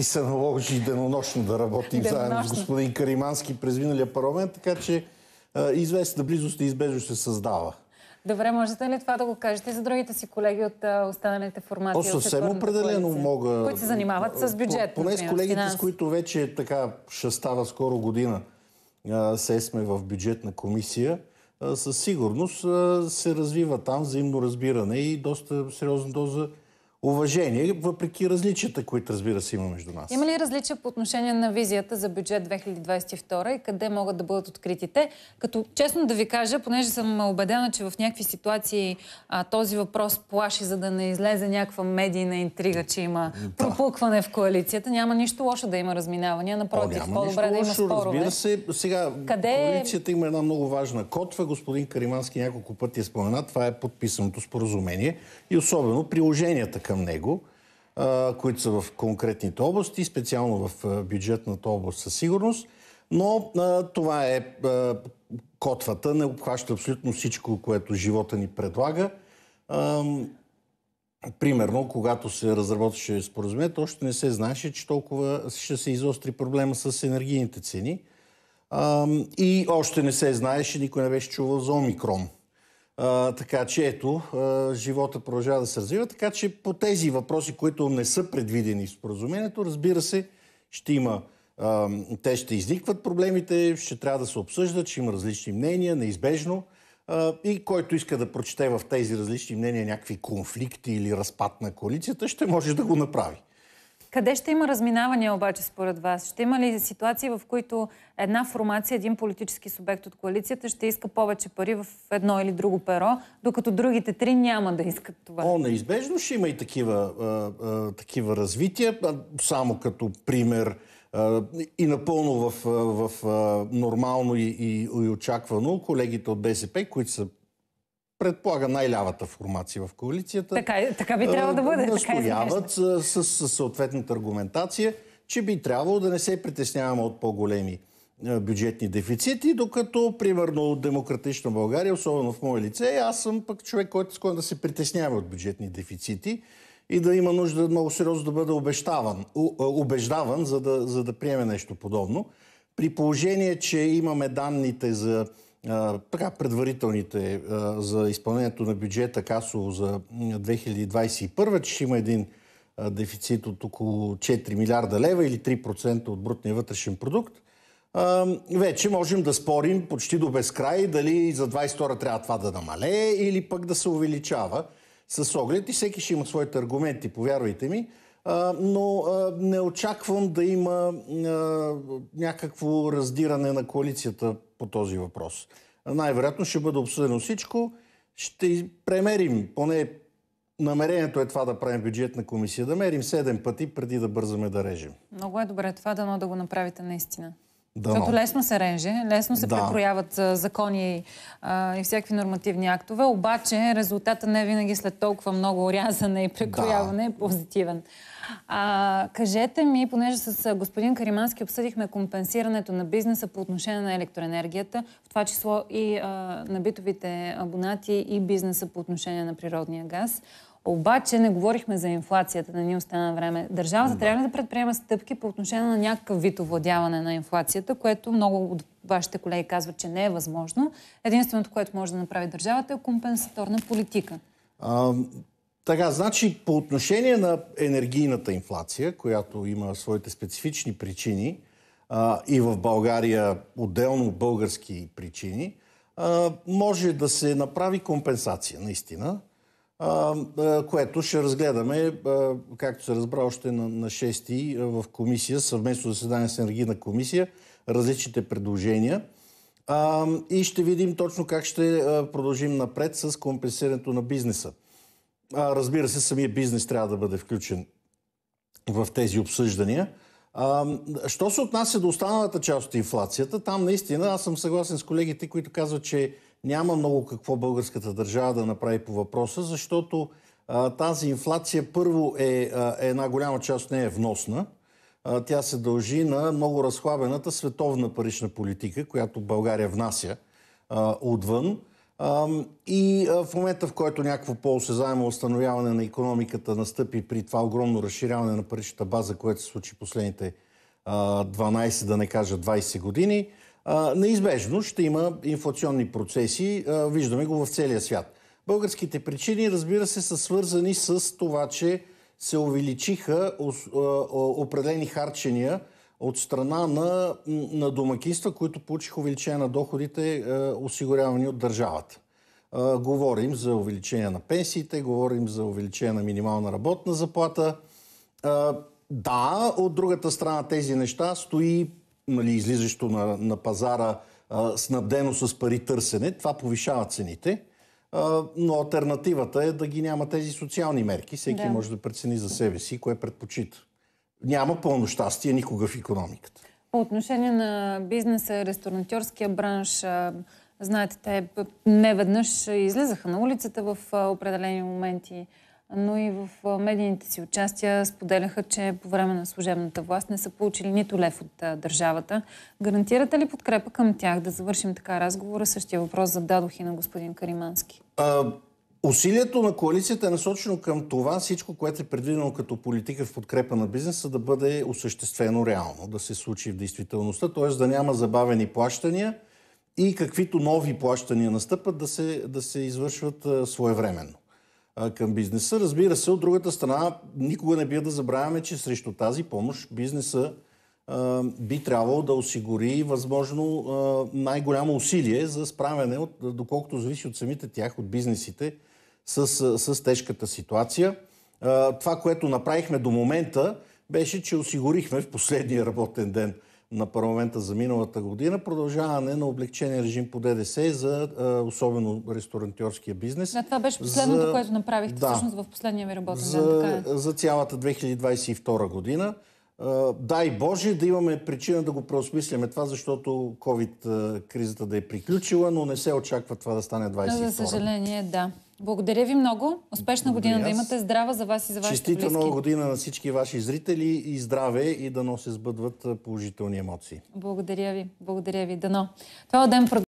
ти се наложи денонощно да работим заедно с господин Каримански през миналия парламент, така че известна близост и избежност се създава. Добре, можете ли това да го кажете за другите си колеги от а, останалите формати? О, съвсем определено коалиция, мога. Които се занимават с бюджет. Поне с колегите, с които вече така ще става скоро година, а, се сме в бюджетна комисия, а, със сигурност се развива там взаимно разбиране и доста сериозна доза уважение, въпреки различията, които разбира се има между нас. Има ли различия по отношение на визията за бюджет 2022 и къде могат да бъдат откритите? Като честно да ви кажа, понеже съм убедена, че в някакви ситуации а, този въпрос плаши, за да не излезе някаква медийна интрига, че има да. пропукване в коалицията. Няма нищо лошо да има разминавания, напротив, по-добре да има спорове. Разбира се, сега къде... Е? коалицията има една много важна котва. Господин Каримански няколко пъти е спомена, това е подписаното споразумение и особено приложенията към него, които са в конкретните области, специално в бюджетната област със сигурност. Но това е котвата, не обхваща абсолютно всичко, което живота ни предлага. Примерно, когато се разработваше споразумението, още не се знаеше, че толкова ще се изостри проблема с енергийните цени. И още не се знаеше, никой не беше чувал за Омикрон. А, така че ето, а, живота продължава да се развива. Така че по тези въпроси, които не са предвидени в споразумението, разбира се, ще има а, те ще изникват проблемите, ще трябва да се обсъждат, ще има различни мнения, неизбежно. И който иска да прочете в тези различни мнения някакви конфликти или разпад на коалицията, ще може да го направи. Къде ще има разминавания обаче според вас? Ще има ли ситуации, в които една формация, един политически субект от коалицията ще иска повече пари в едно или друго перо, докато другите три няма да искат това? О, неизбежно ще има и такива, а, а, такива развития. Само като пример а, и напълно в, в нормално и, и, и очаквано колегите от БСП, които са предполага най-лявата формация в коалицията. Така, е, така би е, трябвало да бъде. Е настояват с, с, с съответната аргументация, че би трябвало да не се притесняваме от по-големи бюджетни дефицити, докато, примерно, от демократична България, особено в мое лице, аз съм пък човек, който склонен да се притеснява от бюджетни дефицити и да има нужда много сериозно да бъде обещаван, убеждаван, за да, за да приеме нещо подобно. При положение, че имаме данните за така, предварителните за изпълнението на бюджета касово за 2021, че ще има един дефицит от около 4 милиарда лева или 3% от брутния вътрешен продукт. Вече можем да спорим почти до безкрай дали за 22 трябва това да намалее или пък да се увеличава с оглед и всеки ще има своите аргументи, повярвайте ми. но не очаквам да има някакво раздиране на коалицията по този въпрос. Най-вероятно ще бъде обсъдено всичко. Ще премерим, поне намерението е това да правим бюджетна комисия, да мерим 7 пъти преди да бързаме да режем. Много е добре това, дано да го направите наистина. Да, Защото лесно се реже, лесно се да. прекрояват закони а, и всякакви нормативни актове, обаче резултата не е винаги след толкова много рязане и прекрояване да. е позитивен. А, кажете ми, понеже с господин Каримански обсъдихме компенсирането на бизнеса по отношение на електроенергията, в това число и а, на битовите абонати и бизнеса по отношение на природния газ. Обаче не говорихме за инфлацията, не ни остана време. Държавата да. трябва ли да предприема стъпки по отношение на някакъв вид овладяване на инфлацията, което много от вашите колеги казват, че не е възможно. Единственото, което може да направи държавата е компенсаторна политика. А, така, значи по отношение на енергийната инфлация, която има своите специфични причини а, и в България отделно български причини, а, може да се направи компенсация, наистина което ще разгледаме, както се разбра още на, 6-ти в комисия, съвместно заседание с енергийна комисия, различните предложения. И ще видим точно как ще продължим напред с компенсирането на бизнеса. Разбира се, самия бизнес трябва да бъде включен в тези обсъждания. Що се отнася до останалата част от инфлацията, там наистина аз съм съгласен с колегите, които казват, че няма много какво българската държава да направи по въпроса, защото а, тази инфлация първо е а, една голяма част от нея е вносна. А, тя се дължи на много разхлабената световна парична политика, която България внася а, отвън. А, и а, в момента, в който някакво по-осезаемо установяване на економиката настъпи при това огромно разширяване на паричната база, което се случи последните 12, да не кажа 20 години, неизбежно ще има инфлационни процеси. виждаме го в целия свят. Българските причини, разбира се, са свързани с това, че се увеличиха определени харчения от страна на, на домакинства, които получиха увеличение на доходите, е, осигурявани от държавата. Говорим за увеличение на пенсиите, говорим за увеличение на минимална работна заплата. Да, от другата страна тези неща стои нали, излизащо на, на пазара а, снабдено с пари търсене, това повишава цените. А, но альтернативата е да ги няма тези социални мерки. Всеки да. може да прецени за себе си кое предпочита. Няма пълно щастие никога в економиката. По отношение на бизнеса, ресторантьорския бранш, знаете, те не веднъж излизаха на улицата в определени моменти но и в медийните си участия споделяха, че по време на служебната власт не са получили нито лев от държавата. Гарантирате ли подкрепа към тях? Да завършим така разговора. Същия въпрос зададох и на господин Каримански. А, усилието на коалицията е насочено към това всичко, което е предвидено като политика в подкрепа на бизнеса да бъде осъществено реално, да се случи в действителността, т.е. да няма забавени плащания и каквито нови плащания настъпат да се, да се извършват своевременно към бизнеса. Разбира се, от другата страна, никога не бива да забравяме, че срещу тази помощ бизнеса би трябвало да осигури възможно най-голямо усилие за справяне, от, доколкото зависи от самите тях, от бизнесите, с, с тежката ситуация. Това, което направихме до момента, беше, че осигурихме в последния работен ден на парламента за миналата година, продължаване на облегчения режим по ДДС за а, особено ресторантьорския бизнес. Да, това беше последното, за... което направихте да, всъщност в последния ми работен за... ден. За е. цялата 2022 година. А, дай Боже да имаме причина да го преосмисляме това, защото COVID-кризата да е приключила, но не се очаква това да стане 22 За съжаление, да. Благодаря ви много. Успешна Благодаря година аз. да имате. Здрава за вас и за вашите Честита близки. Честита нова година на всички ваши зрители и здраве и да но се сбъдват положителни емоции. Благодаря ви. Благодаря ви. Дано. Това е ден